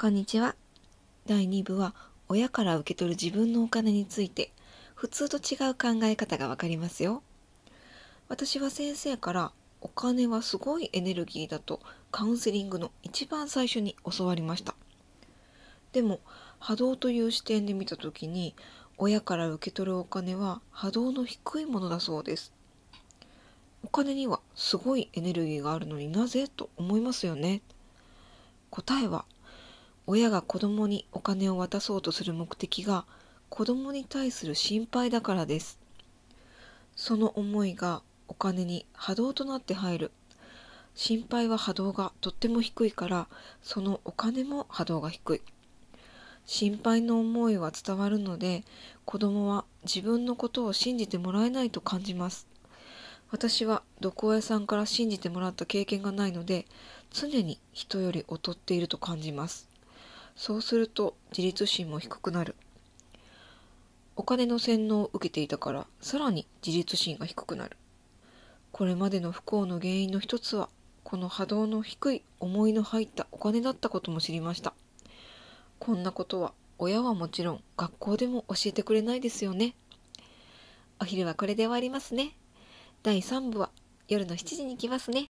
こんにちは。第2部は親から受け取る自分のお金について普通と違う考え方がわかりますよ。私は先生からお金はすごいエネルギーだとカウンセリングの一番最初に教わりました。でも波動という視点で見た時に親から受け取るお金は波動の低いものだそうです。お金にはすごいエネルギーがあるのになぜと思いますよね。答えは親が子供にお金を渡そうとする目的が子供に対する心配だからです。その思いがお金に波動となって入る。心配は波動がとっても低いから、そのお金も波動が低い。心配の思いは伝わるので、子供は自分のことを信じてもらえないと感じます。私は毒親さんから信じてもらった経験がないので、常に人より劣っていると感じます。そうすると自立心も低くなるお金の洗脳を受けていたからさらに自立心が低くなるこれまでの不幸の原因の一つはこの波動の低い思いの入ったお金だったことも知りましたこんなことは親はもちろん学校でも教えてくれないですよねお昼はこれで終わりますね第3部は夜の7時に来ますね